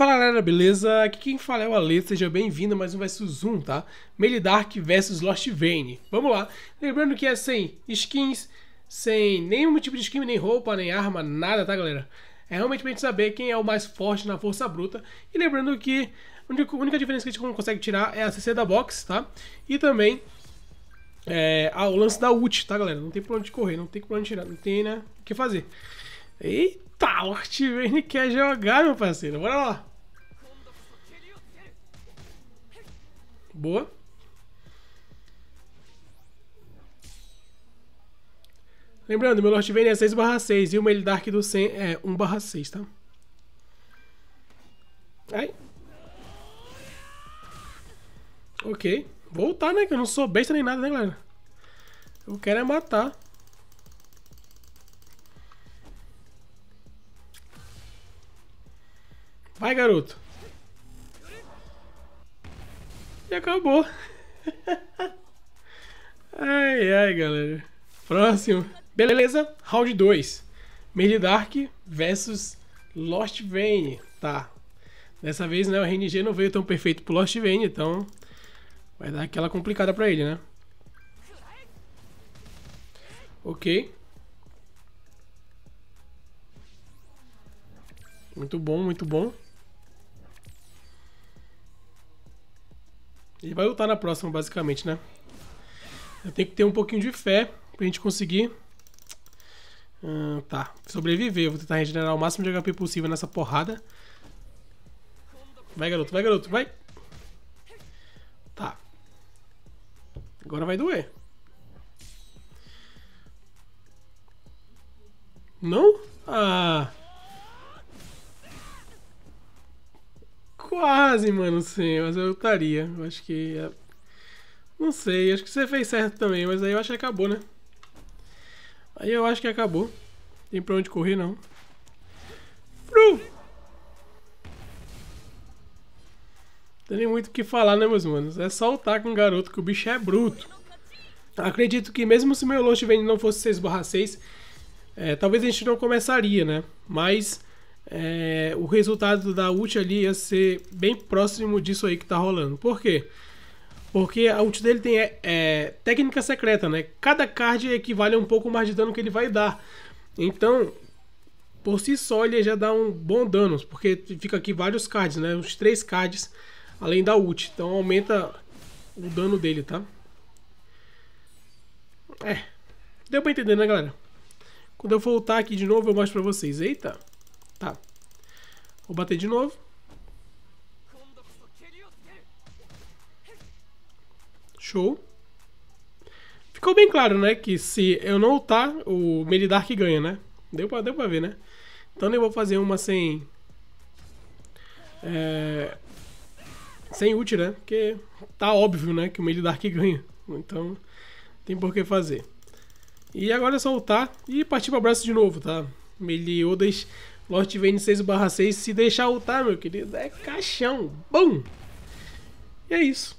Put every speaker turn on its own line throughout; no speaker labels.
Fala galera, beleza? Aqui quem fala é o Ale, seja bem-vindo a mais um vs zoom, tá? Melee Dark vs Lost Vane. Vamos lá. Lembrando que é sem skins, sem nenhum tipo de skin, nem roupa, nem arma, nada, tá galera? É realmente pra gente saber quem é o mais forte na força bruta. E lembrando que a única diferença que a gente consegue tirar é a CC da box, tá? E também é, o lance da ult, tá, galera? Não tem pra onde correr, não tem pra onde tirar, não tem, né, o que fazer. Eita, Lost Vane quer jogar, meu parceiro. Bora lá. Boa. Lembrando, meu Lord Vayne é 6 barra 6 e o Mail Dark do 100 é 1 barra 6, tá? Ai. Ok. Voltar, né? Que eu não sou besta nem nada, né, galera? Eu quero é matar. Vai, garoto. E acabou. ai, ai, galera. Próximo. Beleza, round 2. Dark versus Lost Vane. Tá. Dessa vez, né, o RNG não veio tão perfeito pro Lost Vane, então vai dar aquela complicada pra ele, né? Ok. Muito bom, muito bom. Ele vai lutar na próxima, basicamente, né? Eu tenho que ter um pouquinho de fé pra gente conseguir... Hum, tá, sobreviver. vou tentar regenerar o máximo de HP possível nessa porrada. Vai, garoto, vai, garoto, vai! Tá. Agora vai doer. Não? Ah... Quase, mano, sim, mas eu estaria. Eu acho que. É... Não sei, acho que você fez certo também, mas aí eu acho que acabou, né? Aí eu acho que acabou. Tem pra onde correr, não. Fru! Não tem muito o que falar, né, meus manos? É só com o garoto, que o bicho é bruto. Acredito que mesmo se meu Lost Vane não fosse 6 6, é, talvez a gente não começaria, né? Mas é, o resultado da ult ali ia ser bem próximo disso aí que tá rolando. Por quê? Porque a ult dele tem é, é, técnica secreta, né? Cada card equivale a um pouco mais de dano que ele vai dar. Então, por si só, ele já dá um bom dano, porque fica aqui vários cards, né? Uns três cards além da ult. Então aumenta o dano dele, tá? É. Deu pra entender, né, galera? Quando eu voltar aqui de novo, eu mostro pra vocês. Eita! Tá. Vou bater de novo. Show. Ficou bem claro, né? Que se eu não ultar, o dark ganha, né? Deu pra, deu pra ver, né? Então eu vou fazer uma sem... É, sem ult, né? Porque tá óbvio, né? Que o Melidark ganha. Então, tem por que fazer. E agora é só ultar e partir pra braço de novo, tá? Meliodas Lord Vane 6/6, se deixar ultar, meu querido, é caixão. Bom! E é isso.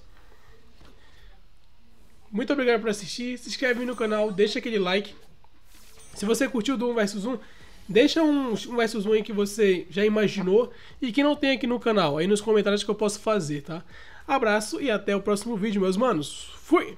Muito obrigado por assistir, se inscreve no canal, deixa aquele like. Se você curtiu do 1 vs 1, deixa um, um versus 1 aí que você já imaginou e que não tem aqui no canal, aí nos comentários que eu posso fazer, tá? Abraço e até o próximo vídeo, meus manos. Fui!